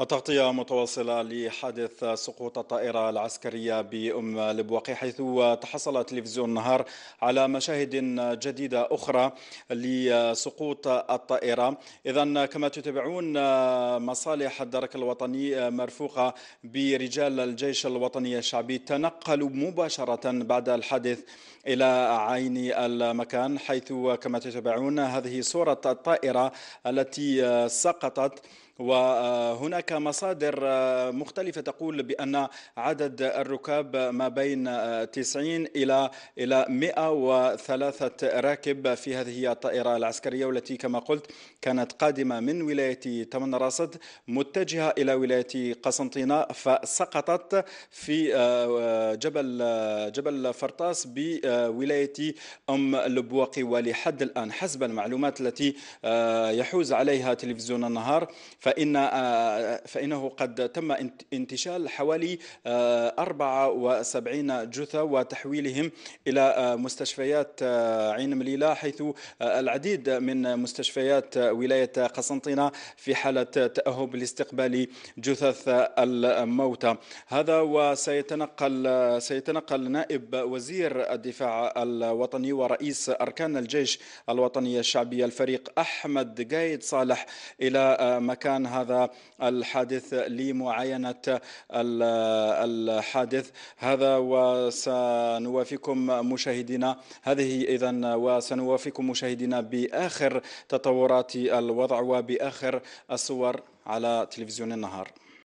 التغطية متواصلة لحادث سقوط الطائرة العسكرية بأم لبواقي حيث تحصل تلفزيون النهار على مشاهد جديدة أخرى لسقوط الطائرة إذا كما تتابعون مصالح الدرك الوطني مرفوقة برجال الجيش الوطني الشعبي تنقلوا مباشرة بعد الحادث إلى عين المكان حيث كما تتابعون هذه صورة الطائرة التي سقطت وهناك مصادر آه، مختلفة تقول بأن عدد الركاب ما بين 90 آه، إلى إلى 103 راكب في هذه الطائرة العسكرية والتي كما قلت كانت قادمة من ولاية تمن راصد متجهة إلى ولاية قسنطينة فسقطت في آه، جبل جبل فرطاس بولاية أم لبواقي ولحد الآن حسب المعلومات التي يحوز عليها تلفزيون النهار فإن آه، فإنه قد تم انتشال حوالي 74 آه، جثة وتحويلهم إلى آه، مستشفيات عين مليلة حيث العديد من مستشفيات ولاية قسنطينة في حالة تأهب لاستقبال جثث الموتى هذا وسيتنقل سيتنقل نائب وزير الدفاع الوطني ورئيس أركان الجيش الوطني الشعبي الفريق أحمد قايد صالح إلى مكان كان هذا الحادث لمعاينة الحادث هذا وسنوافيكم مشاهدينا هذه إذا وسنوافيكم مشاهدينا بآخر تطورات الوضع وبآخر الصور على تلفزيون النهار